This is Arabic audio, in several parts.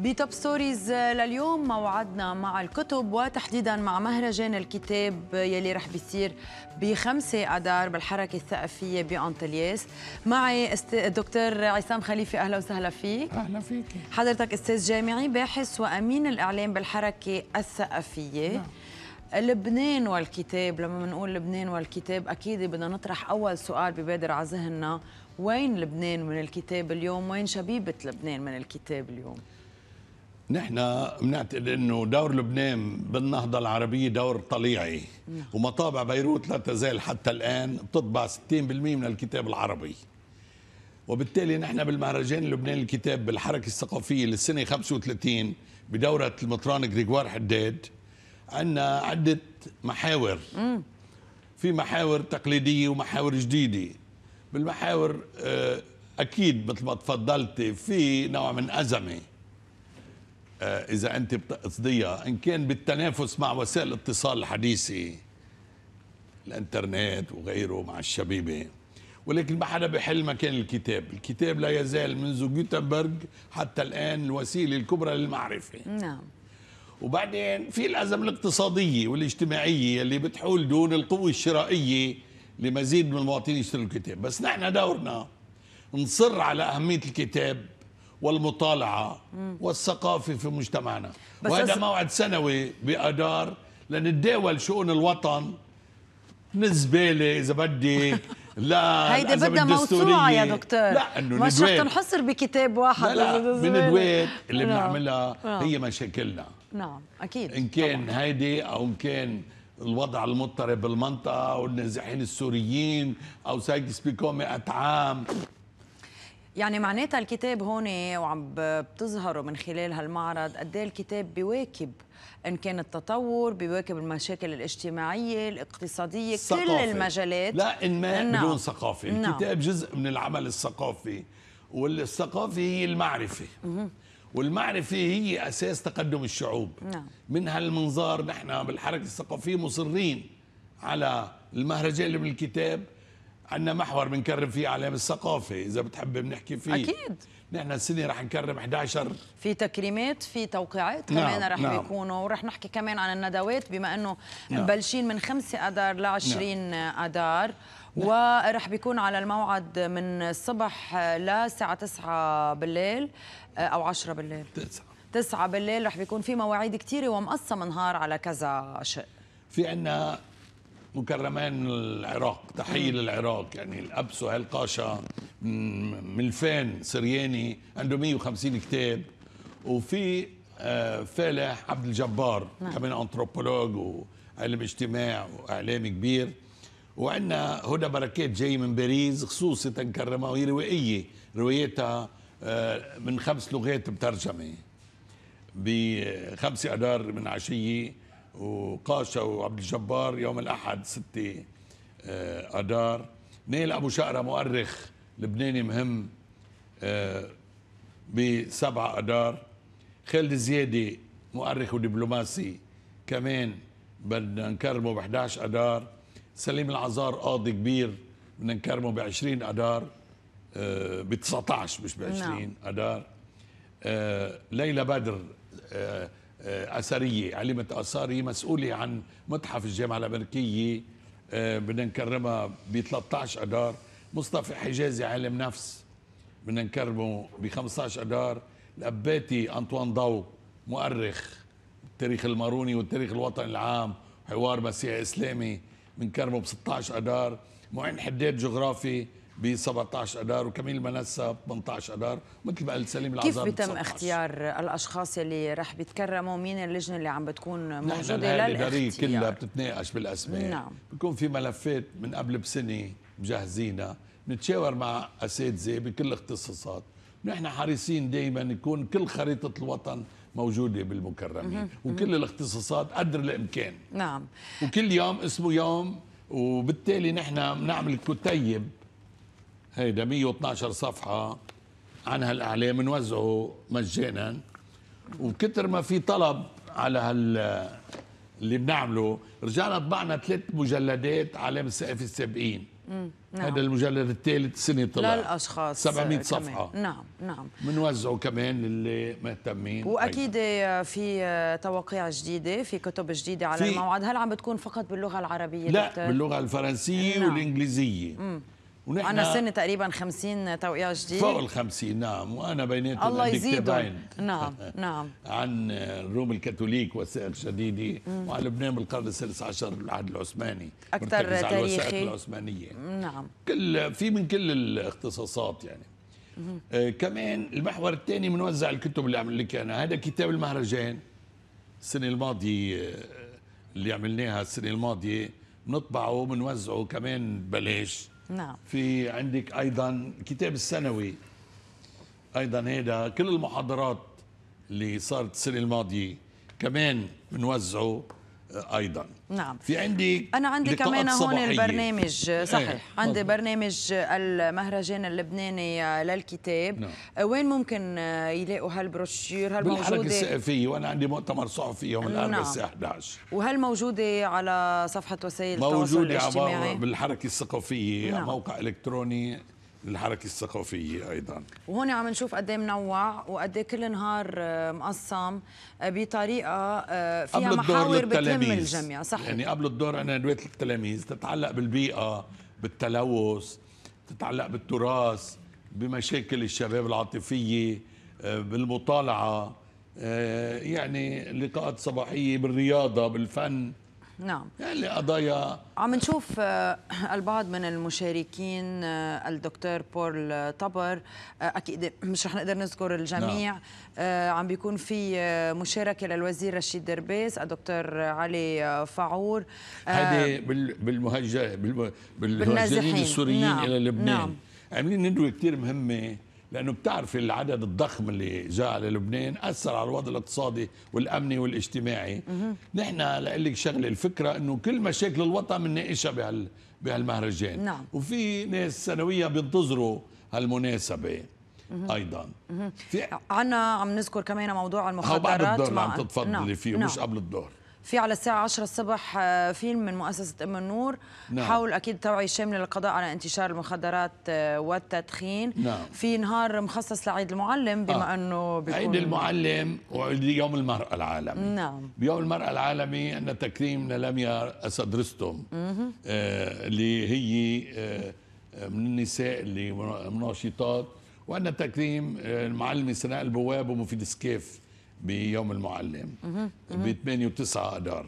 بتوب ستوريز لليوم موعدنا مع الكتب وتحديدا مع مهرجان الكتاب يلي رح بيصير ب 5 اذار بالحركه الثقافيه بأنتلياس معي الدكتور عصام خليفه اهلا وسهلا فيك اهلا فيك حضرتك استاذ جامعي باحث وامين الاعلام بالحركه الثقافيه نعم. لبنان والكتاب لما بنقول لبنان والكتاب اكيد بدنا نطرح اول سؤال ببادر على ذهننا وين لبنان من الكتاب اليوم وين شبيبه لبنان من الكتاب اليوم نحن بنعتقد انه دور لبنان بالنهضه العربيه دور طليعي ومطابع بيروت لا تزال حتى الان بتطبع 60% من الكتاب العربي وبالتالي نحن بالمهرجان اللبناني الكتاب بالحركه الثقافيه للسنه 35 بدوره المطران غريغوار حداد عندنا عده محاور في محاور تقليديه ومحاور جديده بالمحاور آه، اكيد مثل ما تفضلتي في نوع من ازمه آه، اذا انت بتقصديها ان كان بالتنافس مع وسائل الاتصال الحديثه الانترنت وغيره مع الشبيبه ولكن ما حدا بحل مكان الكتاب الكتاب لا يزال منذ جوتنبرغ حتى الان الوسيله الكبرى للمعرفه نعم وبعدين في الازمه الاقتصاديه والاجتماعيه اللي بتحول دون القوه الشرائيه لمزيد من المواطنين يشتروا الكتاب بس نحن دورنا نصر على اهميه الكتاب والمطالعة والثقافة في مجتمعنا وهذا أس... موعد سنوي بأدار لنتداول شؤون الوطن من الزبالة إذا بدك لا هيدي بدها موسوعة يا دكتور لا انه مش رح تنحصر بكتاب واحد لا لا من الدويت اللي نعم. بنعملها نعم. هي مشاكلنا نعم اكيد ان كان طبعا. هيدي او ان كان الوضع المضطرب بالمنطقة والنازحين السوريين أو سايكس بيكومي عام يعني معناتها الكتاب هون وعم بتظهروا من خلال هالمعرض قد ايه الكتاب بواكب ان كان التطور بواكب المشاكل الاجتماعيه الاقتصاديه ثقافة. كل المجالات لا انما نعم. بدون ثقافه نعم. الكتاب جزء من العمل الثقافي والثقافه هي المعرفه والمعرفة هي أساس تقدم الشعوب نعم. من هالمنظار نحن بالحركة الثقافية مصرين على المهرجان اللي بالكتاب عندنا محور بنكرم فيه اعلام الثقافه اذا بتحب بنحكي فيه اكيد نحن السنه رح نكرم 11 في تكريمات في توقيعات نعم كمان رح نعم. بيكونوا ورح نحكي كمان عن الندوات بما انه نعم. مبلشين من 5 اذار ل 20 نعم. اذار نعم. ورح بيكون على الموعد من الصبح لساعة 9 بالليل آه، أو 10 بالليل 9 9 بالليل رح بيكون في مواعيد كثيرة ومقسم نهار على كذا شيء في عنا مكرمان العراق تحية للعراق يعني الأب سهيل قاشا ملفان سرياني عنده 150 كتاب وفي آه، فالح عبد الجبار نعم. كمان أنثروبولوج وعلم اجتماع وإعلامي كبير وعندنا هدى بركات جاي من باريس خصوصي تنكرمها وهي روائية روايتها آه، من خمس لغات مترجمة بخمسة أدار من عشية وقاشا وعبد الجبار يوم الاحد 6 اذار آه، نيل ابو شقره مؤرخ لبناني مهم ب 7 اذار خالد زيادي مؤرخ ودبلوماسي كمان بدنا نكرمه ب 11 اذار سليم العزار قاضي كبير بدنا نكرمه ب 20 اذار ب 19 مش ب 20 اذار ليلى بدر آه، آه، أثرية اثار آثاري مسؤولة عن متحف الجامعة الأمريكية آه، بدنا نكرمها ب 13 أدار مصطفى حجازي عالم نفس بدنا نكرمه ب 15 أدار الأباتي أنطوان ضو مؤرخ التاريخ الماروني والتاريخ الوطني العام حوار مسيحي إسلامي بنكرمه ب 16 أدار معين حداد جغرافي ب 17 اذار وكميل المنسة ب 18 اذار مثل ما قلت سليم العزار كيف بيتم اختيار الاشخاص اللي رح بيتكرموا مين اللجنه اللي عم بتكون موجوده للاختيار كلها بتتناقش بالاسماء نعم بكون في ملفات من قبل بسنه مجهزينها نتشاور مع اساتذه بكل الاختصاصات نحن حريصين دائما يكون كل خريطه الوطن موجوده بالمكرمين وكل الاختصاصات قدر الامكان نعم وكل يوم اسمه يوم وبالتالي نحن بنعمل كتيب هيدا 112 صفحة عن هالإعلام نوزعه مجانا وكتر ما في طلب على هال اللي بنعمله رجعنا طبعنا ثلاث مجلدات على السقف السابقين نعم. هذا المجلد الثالث سنه طلع للاشخاص 700 آه، صفحه كمان. نعم نعم بنوزعه كمان للي مهتمين واكيد أيضا. آه، في آه، توقيع جديده في كتب جديده على الموعد هل عم بتكون فقط باللغه العربيه لا دكتور؟ باللغه الفرنسيه نعم. والانجليزيه مم. ونحن وانا سن تقريبا 50 توقيع جديد فوق ال 50 نعم وانا بيناتهم الله يزيده نعم نعم عن الروم الكاثوليك والسائق شديدي وعن لبنان بالقرن السادس عشر بالعهد العثماني اكثر تاريخي العثمانيه نعم كل في من كل الاختصاصات يعني آه كمان المحور الثاني بنوزع الكتب اللي عمل لك انا هذا كتاب المهرجان السنه الماضيه آه، اللي عملناها السنه الماضيه بنطبعه وبنوزعه كمان ببلاش نعم في عندك ايضا كتاب السنوي ايضا هذا كل المحاضرات اللي صارت السنه الماضيه كمان بنوزعه آه، ايضا نعم في عندي انا عندي كمان هون البرنامج إيه. صحيح ايه. عندي مضبوط. برنامج المهرجان اللبناني آه، للكتاب نعم. آه، وين ممكن يلاقوا هالبروشير هل موجوده الصحفيه وانا عندي مؤتمر صحفي يوم الاربعاء نعم. الساعه 11 وهل موجوده على صفحه وسائل التواصل الاجتماعي موجوده بالحركه الثقافيه نعم. موقع الكتروني الحركة الثقافية أيضا وهون عم نشوف قد إيه منوع وقد إيه كل نهار آه، مقسم آه، بطريقة آه، فيها محاور بتهم الجميع صح يعني قبل الدور أنا نويت التلاميذ تتعلق بالبيئة بالتلوث تتعلق بالتراث بمشاكل الشباب العاطفية بالمطالعة يعني لقاءات صباحية بالرياضة بالفن نعم يعني قضايا عم نشوف آه، البعض من المشاركين آه، الدكتور بول طبر آه، اكيد مش رح نقدر نذكر الجميع نعم. عم بيكون في مشاركه للوزير رشيد دربيس الدكتور علي فعور هذه بالمهاجرين بالنازحين السوريين نعم. الى لبنان نعم. عاملين يعني ندوه كثير مهمه لانه بتعرف العدد الضخم اللي جاء للبنان اثر على الوضع الاقتصادي والامني والاجتماعي نحن لك شغله الفكره انه كل مشاكل الوطن بنناقشها بهال بهالمهرجان نعم. وفي ناس سنويه بينتظروا هالمناسبه ايضا في... عنا عم نذكر كمان موضوع المخدرات بعد الظهر عم تتفضلي نعم. فيه نعم. مش قبل الظهر في على الساعة 10 الصبح آه، فيلم من مؤسسة أم النور نعم. حول أكيد توعية شاملة للقضاء على انتشار المخدرات آه، والتدخين نعم. في نهار مخصص لعيد المعلم بما آه. أنه بيكون عيد المعلم ويوم المرأة العالمي نعم. بيوم المرأة العالمي أن تكريم للميا أسد رستم آه اللي هي آه من النساء اللي مناشطات وأن تكريم المعلمة آه، سناء البواب ومفيد سكيف بيوم المعلم ب 8 و9 اذار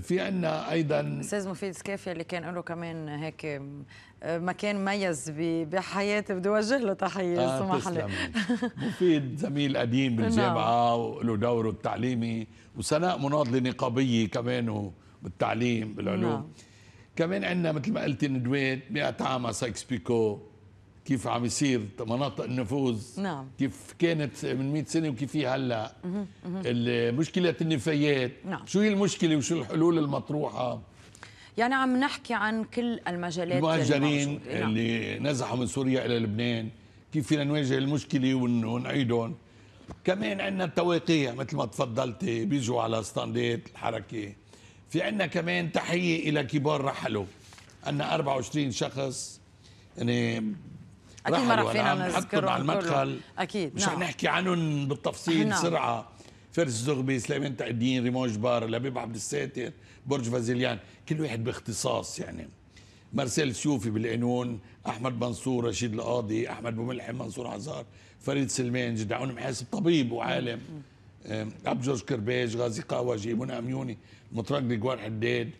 في عندنا ايضا استاذ مفيد سكافي اللي كان له كمان هيك آه، مكان مميز بحياتي بدي اوجه له تحيه آه سمح لي مفيد زميل قديم بالجامعه نعم. وله دوره التعليمي وسناء مناضله نقابيه كمان بالتعليم بالعلوم نعم. كمان عندنا مثل ما قلتي ندوات 100 عام سايكس بيكو كيف عم يصير مناطق النفوذ نعم كيف كانت من 100 سنه وكيف هي هلا مشكله النفايات نعم. شو هي المشكله وشو الحلول المطروحه يعني عم نحكي عن كل المجالات المهجرين اللي, نعم. اللي نزحوا من سوريا الى لبنان كيف فينا نواجه المشكله ونعيدهم كمان عندنا التواقيع مثل ما تفضلتي بيجوا على ستاندات الحركه في عندنا كمان تحيه الى كبار رحلوا عندنا 24 شخص يعني اكيد ما راح فينا نذكرهم على المدخل اكيد مش رح نعم. نحكي عنهم بالتفصيل نعم. بسرعه فارس زغبي سليمان تقدين ريمون جبار لبيب عبد الساتر برج فازيليان كل واحد باختصاص يعني مارسيل سيوفي بالقانون احمد منصور رشيد القاضي احمد بوملحم منصور عزار فريد سلمان جدعون محاسب طبيب وعالم عبد جورج كرباج غازي قاوجي منى اميوني مطرق جريجوار حداد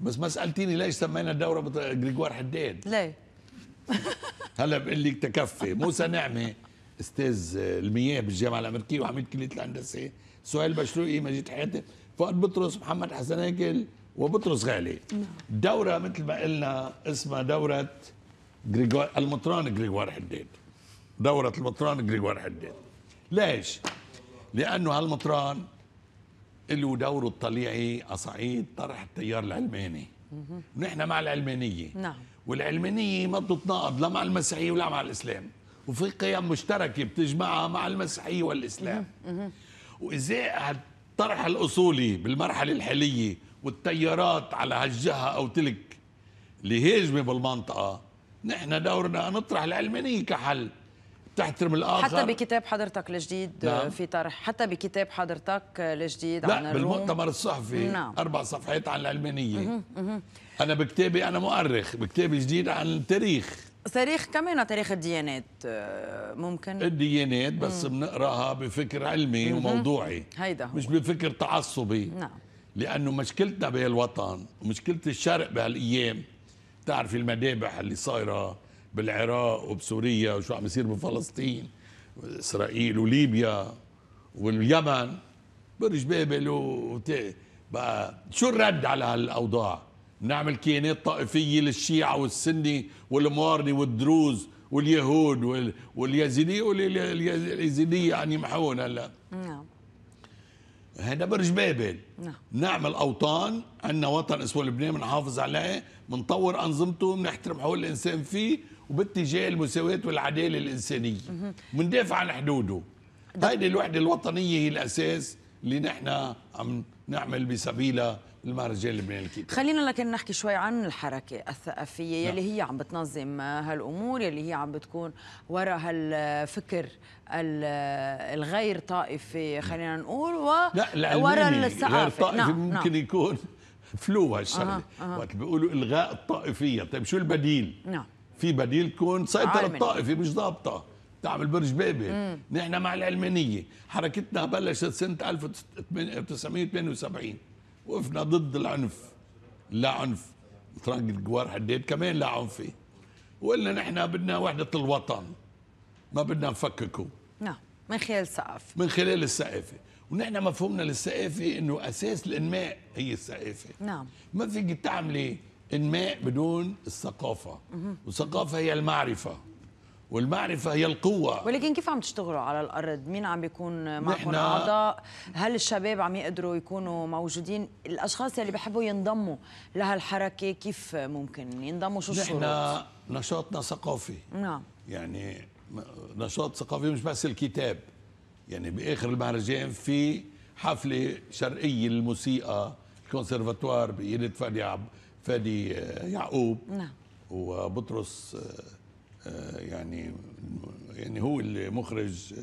بس ما سالتيني ليش سمينا الدوره جريجوار حداد ليه هلا بقول لك تكفي موسى نعمه استاذ المياه بالجامعه الامريكيه وعميد كليه الهندسه سهيل بشروقي مجيد حاتم فؤاد بطرس محمد حسن هيكل وبطرس غالي نعم. دورة مثل ما قلنا اسمها دورة جريجوار المطران جريجوار حداد دورة المطران جريجوار حداد ليش؟ لأنه هالمطران له دوره الطليعي على صعيد طرح التيار العلماني ونحن مع العلمانية نعم والعلمانيه ما بتتناقض لا مع المسيحيه ولا مع الاسلام وفي قيم مشتركه بتجمعها مع المسيحيه والاسلام واذا الطرح الاصولي بالمرحله الحاليه والتيارات على هالجهه او تلك اللي هجمه بالمنطقه نحن دورنا نطرح العلمانيه كحل تحترم الاخر حتى بكتاب حضرتك الجديد آه، نعم. في طرح حتى بكتاب حضرتك الجديد آه، لا عن الروم بالمؤتمر الصحفي نعم. اربع صفحات عن العلمانيه انا بكتابي انا مؤرخ بكتابي جديد عن التاريخ تاريخ كمان تاريخ الديانات آه، ممكن الديانات بس بنقراها بفكر علمي مم. وموضوعي هيدا هو. مش بفكر تعصبي نعم لانه مشكلتنا بهالوطن ومشكله الشرق بهالايام تعرفي المذابح اللي صايره بالعراق وبسوريا وشو عم يصير بفلسطين اسرائيل وليبيا واليمن برج بابل و... بقى شو الرد على هالاوضاع؟ نعمل كيانات طائفيه للشيعه والسني والموارني والدروز واليهود وال... واليزيديه واليزيديه يعني يمحون هلا نعم هذا برج بابل نعم نعمل اوطان عندنا وطن اسمه لبنان بنحافظ عليه بنطور انظمته بنحترم حقوق الانسان فيه وباتجاه المساواة والعدالة الإنسانية وندافع عن حدوده هذه الوحدة الوطنية هي الأساس اللي نحن عم نعمل بسبيلها المهرجان اللبناني الكتاب خلينا لكن نحكي شوي عن الحركة الثقافية يلي نعم. هي عم بتنظم هالأمور يلي هي عم بتكون وراء هالفكر الغير طائفي خلينا نقول و لا وراء الثقافة غير طائفي نعم. نعم. ممكن نعم. يكون فلو هالشغله أه. أه. وقت بيقولوا الغاء الطائفيه طيب شو البديل نعم في بديل تكون سيطرة طائفي مش ضابطه تعمل برج بيبي نحن مع العلمانيه حركتنا بلشت سنه 1978 وقفنا ضد العنف لا عنف ترنج الجوار حديد كمان لا عنفي وقلنا نحن بدنا وحده الوطن ما بدنا نفككه نعم من خلال الثقافه من خلال الثقافه ونحن مفهومنا للثقافه انه اساس الانماء هي الثقافه نعم ما فيك تعملي انماء بدون الثقافه والثقافه هي المعرفه والمعرفه هي القوه ولكن كيف عم تشتغلوا على الارض مين عم بيكون معكم اعضاء هل الشباب عم يقدروا يكونوا موجودين الاشخاص اللي بحبوا ينضموا لهالحركه كيف ممكن ينضموا شو الشروط نحن نشاطنا ثقافي نعم يعني نشاط ثقافي مش بس الكتاب يعني باخر المهرجان في حفله شرقيه للموسيقى الكونسرفاتوار بإيدة فادي فادي آه، يعقوب نعم وبطرس آه، آه، يعني يعني هو المخرج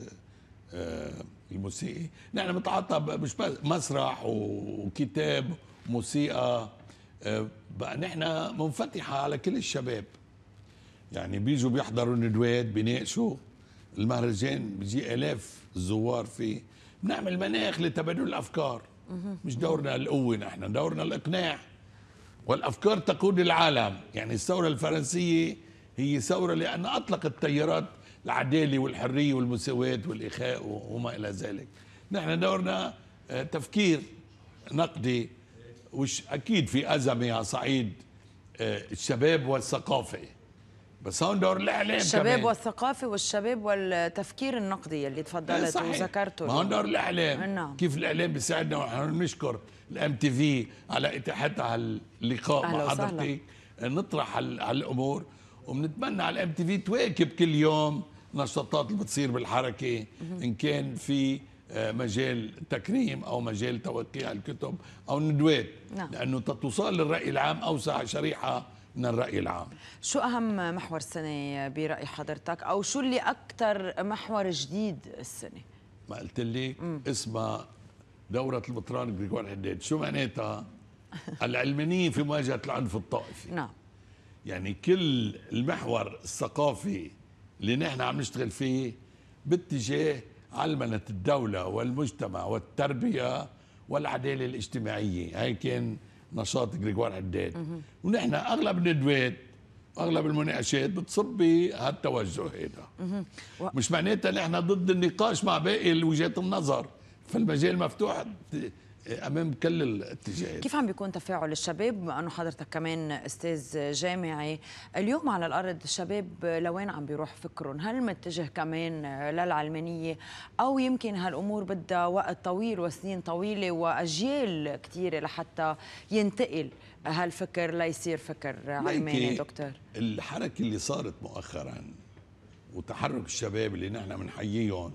الموسيقي نحن بنتعاطى مش بس مسرح وكتاب موسيقى بقى نحن منفتحه على كل الشباب يعني بيجوا بيحضروا ندوات بيناقشوا المهرجان بيجي الاف الزوار فيه بنعمل مناخ لتبادل الافكار مش دورنا القوه نحن دورنا الاقناع والأفكار تقود العالم يعني الثورة الفرنسية هي ثورة لأن أطلقت تيارات العدالة والحرية والمساواة والإخاء وما إلى ذلك نحن دورنا آه، تفكير نقدي وش أكيد في أزمة على صعيد آه، الشباب والثقافة بس هون دور الاعلام الشباب كمان. يعني. والثقافه والشباب والتفكير النقدي اللي تفضلت إيه، وذكرته ما هون دور الاعلام نعم. كيف الاعلام بيساعدنا ونحن بنشكر الام تي في على اتاحتها اللقاء مع حضرتك نطرح على الامور وبنتمنى على الام تي في تواكب كل يوم نشاطات اللي بتصير بالحركه ان كان في آه، مجال تكريم او مجال توقيع الكتب او ندوات نعم. لانه تتوصل للراي العام اوسع شريحه من الرأي العام شو أهم محور السنة برأي حضرتك أو شو اللي أكثر محور جديد السنة ما قلت لك اسمها دورة المطران غريغور حداد شو معناتها العلمانية في مواجهة العنف الطائفي نعم يعني كل المحور الثقافي اللي نحن عم نشتغل فيه باتجاه علمنة الدولة والمجتمع والتربية والعدالة الاجتماعية هاي كان نشاط غريغوار حداد ونحن اغلب الندوات اغلب المناقشات بتصب بهالتوجه هذا مش معناتها نحن ضد النقاش مع باقي وجهات النظر فالمجال مفتوح امام كل الاتجاهات كيف عم بيكون تفاعل الشباب بما انه حضرتك كمان استاذ جامعي اليوم على الارض الشباب لوين عم بيروح فكرهم هل متجه كمان للعلمانيه او يمكن هالامور بدها وقت طويل وسنين طويله واجيال كثيره لحتى ينتقل هالفكر ليصير فكر علماني دكتور الحركه اللي صارت مؤخرا وتحرك الشباب اللي نحن بنحييهم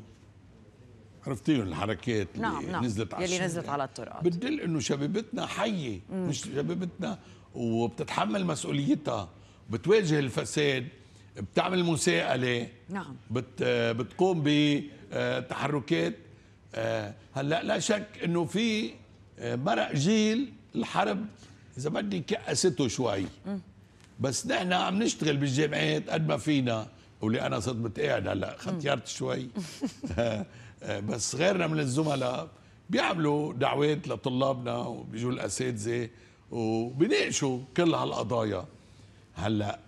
عرفتي الحركات اللي نعم نعم نزلت على يلي نزلت على الطرقات بتدل انه شبيبتنا حيه مم. مش شبيبتنا وبتتحمل مسؤوليتها بتواجه الفساد بتعمل مساءله نعم بت بتقوم بتحركات آه، آه، هلا لا شك انه في آه، مرق جيل الحرب اذا بدي كأسته شوي بس نحن عم نشتغل بالجامعات قد ما فينا واللي انا صرت متقاعد هلا ختيرت شوي بس غيرنا من الزملاء بيعملوا دعوات لطلابنا وبيجوا الاساتذه وبيناقشوا كل هالقضايا هلا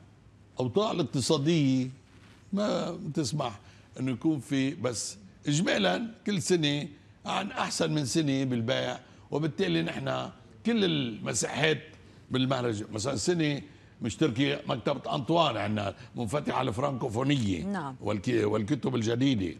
الاوضاع الاقتصاديه ما بتسمح انه يكون في بس اجمالا كل سنه عن احسن من سنه بالبيع وبالتالي نحن كل المساحات بالمهرجان مثلا سنه مشتركه مكتبه انطوان عندنا منفتحه على الفرنكوفونيه نعم والكتب الجديده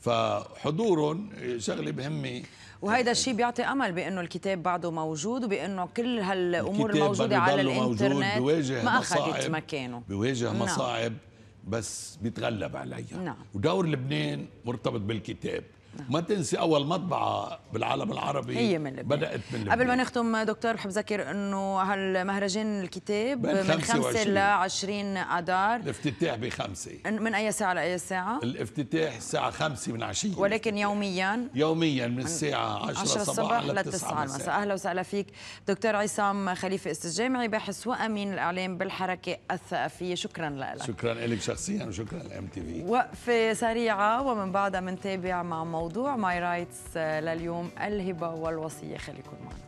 فحضور شغله بهمه وهيدا الشيء بيعطي امل بانه الكتاب بعده موجود وبانه كل هالامور الموجوده على الانترنت ما اخذت مكانه بيواجه نعم. مصاعب بس بيتغلب عليها نعم. ودور لبنان مرتبط بالكتاب نعم. ما تنسي اول مطبعه بالعالم العربي هي من لبنان بدات من لبنان قبل ما نختم دكتور بحب ذكر انه هالمهرجان الكتاب من 5 ل 20 اذار الافتتاح ب 5 من اي ساعه لاي ساعه؟ الافتتاح الساعه 5 من عشيه ولكن يوميا يوميا من الساعه 10 صباحا ل 9 مساء اهلا وسهلا فيك دكتور عصام خليفه استاذ جامعي باحث وامين الاعلام بالحركه الثقافيه شكرا لك شكرا لك شخصيا وشكرا لام تي في وقفه سريعه ومن بعدها بنتابع مع موضوع ماي آه، رايتس لليوم الهبه والوصيه خليكم معنا